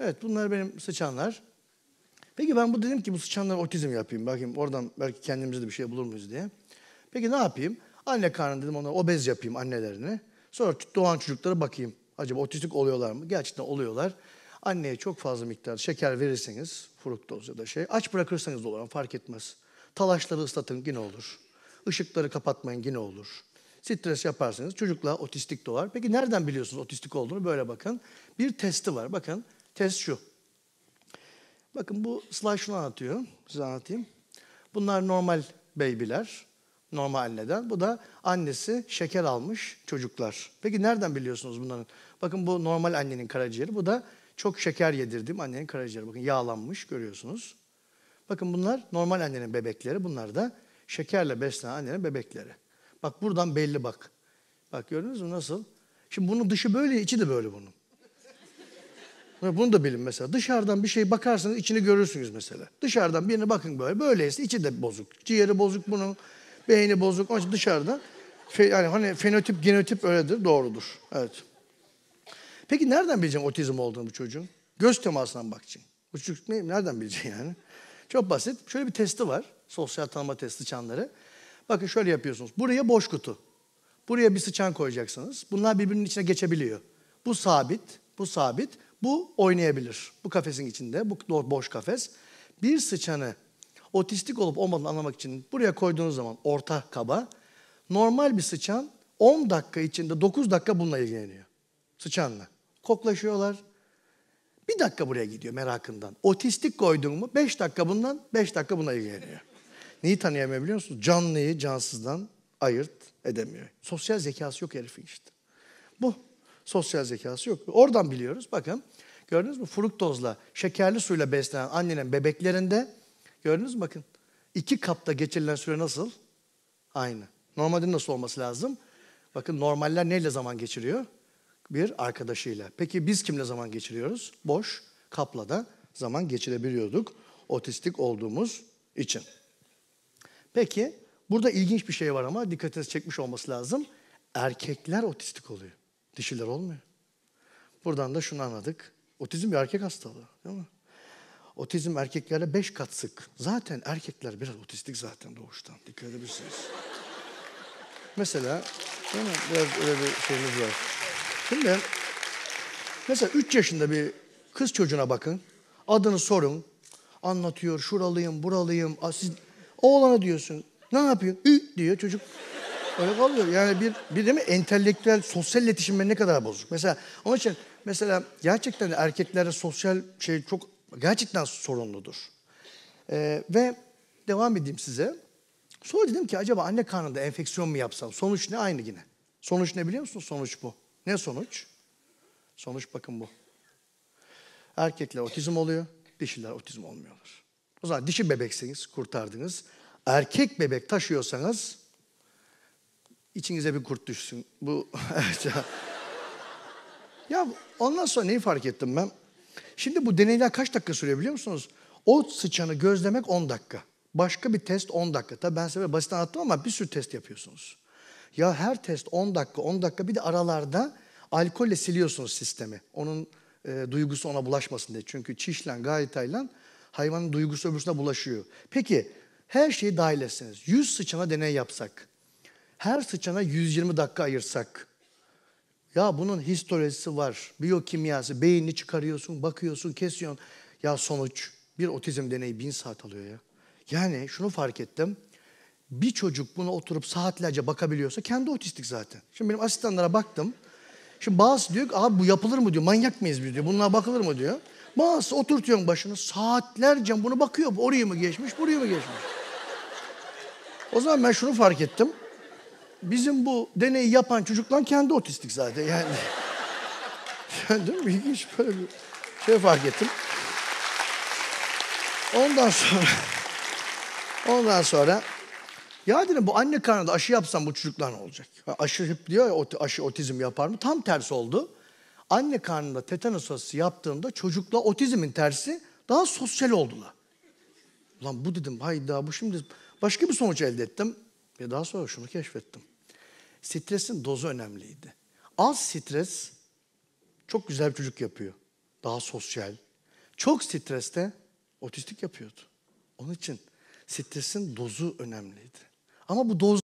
Evet bunlar benim sıçanlar. Peki ben bu dedim ki bu sıçanlara otizm yapayım. Bakayım oradan belki kendimize de bir şey bulur muyuz diye. Peki ne yapayım? Anne karnı dedim ona obez yapayım annelerini. Sonra doğan çocuklara bakayım. Acaba otistik oluyorlar mı? Gerçekten oluyorlar. Anneye çok fazla miktar şeker verirseniz, fruktoz ya da şey, aç bırakırsanız da olur fark etmez. Talaşları ıslatın yine olur. Işıkları kapatmayın yine olur. Stres yaparsanız çocukla otistik doğar. Peki nereden biliyorsunuz otistik olduğunu? Böyle bakın. Bir testi var. Bakın Test şu. Bakın bu slide şunu anlatıyor. Size anlatayım. Bunlar normal babyler. Normal anneden. Bu da annesi şeker almış çocuklar. Peki nereden biliyorsunuz bunların? Bakın bu normal annenin karaciğeri. Bu da çok şeker yedirdiğim annenin karaciğeri. Bakın yağlanmış görüyorsunuz. Bakın bunlar normal annenin bebekleri. Bunlar da şekerle beslenen annenin bebekleri. Bak buradan belli bak. Bak gördünüz mü nasıl? Şimdi bunun dışı böyle, içi de böyle bunun. Bunu da bilin mesela. Dışarıdan bir şey bakarsanız içini görürsünüz mesela. Dışarıdan birine bakın böyle. Böyleyse içi de bozuk. Ciğeri bozuk bunun. Beyni bozuk. Onun için dışarıdan yani hani fenotip, genotip öyledir. Doğrudur. Evet. Peki nereden bileceğim otizm olduğunu bu çocuğun? Göz temasından bakacaksın. Bu çocuk ne, nereden bileceğim yani? Çok basit. Şöyle bir testi var. Sosyal tanıma testi çanları. Bakın şöyle yapıyorsunuz. Buraya boş kutu. Buraya bir sıçan koyacaksınız. Bunlar birbirinin içine geçebiliyor. Bu sabit, bu sabit. Bu oynayabilir. Bu kafesin içinde, bu boş kafes. Bir sıçanı otistik olup olmadığını anlamak için buraya koyduğunuz zaman orta kaba normal bir sıçan 10 dakika içinde 9 dakika bununla ilgileniyor. Sıçanla. Koklaşıyorlar. Bir dakika buraya gidiyor merakından. Otistik koydun mu 5 dakika bundan 5 dakika buna ilgileniyor. Neyi tanıyamıyor biliyor musunuz? Canlıyı cansızdan ayırt edemiyor. Sosyal zekası yok herifin işte. Bu. Sosyal zekası yok. Oradan biliyoruz. Bakın gördünüz mü? Fruktozla, şekerli suyla beslenen annenin bebeklerinde gördünüz mü? Bakın iki kapta geçirilen süre nasıl? Aynı. Normalde nasıl olması lazım? Bakın normaller neyle zaman geçiriyor? Bir arkadaşıyla. Peki biz kimle zaman geçiriyoruz? Boş kapla da zaman geçirebiliyorduk otistik olduğumuz için. Peki burada ilginç bir şey var ama dikkatinizi çekmiş olması lazım. Erkekler otistik oluyor. Dişiler olmuyor. Buradan da şunu anladık. Otizm bir erkek hastalığı değil mi? Otizm erkeklere beş kat sık. Zaten erkekler biraz otistik zaten doğuştan. Dikkat edebilirsiniz. mesela değil mi? biraz öyle bir şeyimiz var. Şimdi mesela üç yaşında bir kız çocuğuna bakın. Adını sorun. Anlatıyor şuralıyım buralıyım. Siz, oğlana diyorsun. Ne yapıyorsun? Ü diyor çocuk. Öyle kalıyor. Yani bir, bir değil mi entelektüel, sosyal iletişim ne kadar bozuk. Mesela onun için mesela gerçekten erkeklerde sosyal şey çok gerçekten sorunludur. Ee, ve devam edeyim size. Sonra dedim ki acaba anne karnında enfeksiyon mu yapsam? Sonuç ne? Aynı yine. Sonuç ne biliyor musun? Sonuç bu. Ne sonuç? Sonuç bakın bu. Erkekler otizm oluyor, dişiler otizm olmuyorlar. O zaman dişi bebekseniz kurtardınız. Erkek bebek taşıyorsanız İçinize bir kurt düşsün. Bu evet ya. ondan sonra neyi fark ettim ben? Şimdi bu deneyler kaç dakika sürüyor biliyor musunuz? O sıçanı gözlemek 10 dakika. Başka bir test 10 dakika. Tabii ben size basit anlattım ama bir sürü test yapıyorsunuz. Ya her test 10 dakika, 10 dakika bir de aralarda alkolle siliyorsunuz sistemi. Onun e, duygusu ona bulaşmasın diye. Çünkü çişlen, gayetayla hayvanın duygusu öbürsüne bulaşıyor. Peki her şeyi dahil etseniz, 100 sıçana deney yapsak her sıçana 120 dakika ayırsak. Ya bunun histolojisi var, biyokimyası, beynini çıkarıyorsun, bakıyorsun, kesiyorsun. Ya sonuç bir otizm deneyi bin saat alıyor ya. Yani şunu fark ettim. Bir çocuk buna oturup saatlerce bakabiliyorsa kendi otistik zaten. Şimdi benim asistanlara baktım. Şimdi bazı diyor ki abi bu yapılır mı diyor. Manyak mıyız biz diyor. Bunlar bakılır mı diyor. Bazısı oturtuyorsun başını saatlerce bunu bakıyor. Orayı mı geçmiş, burayı mı geçmiş? O zaman ben şunu fark ettim bizim bu deneyi yapan çocuklar kendi otistik zaten yani. yani değil mi? İlginç böyle bir şey fark ettim. Ondan sonra ondan sonra ya dedim bu anne karnında aşı yapsam bu çocuklar ne olacak? Aşı hep diyor ya aşı otizm yapar mı? Tam tersi oldu. Anne karnında tetanos aşısı yaptığımda çocukla otizmin tersi daha sosyal oldular. Ulan bu dedim hayda bu şimdi başka bir sonuç elde ettim. Ve daha sonra şunu keşfettim. Stresin dozu önemliydi. Az stres çok güzel bir çocuk yapıyor. Daha sosyal. Çok streste otistik yapıyordu. Onun için stresin dozu önemliydi. Ama bu doz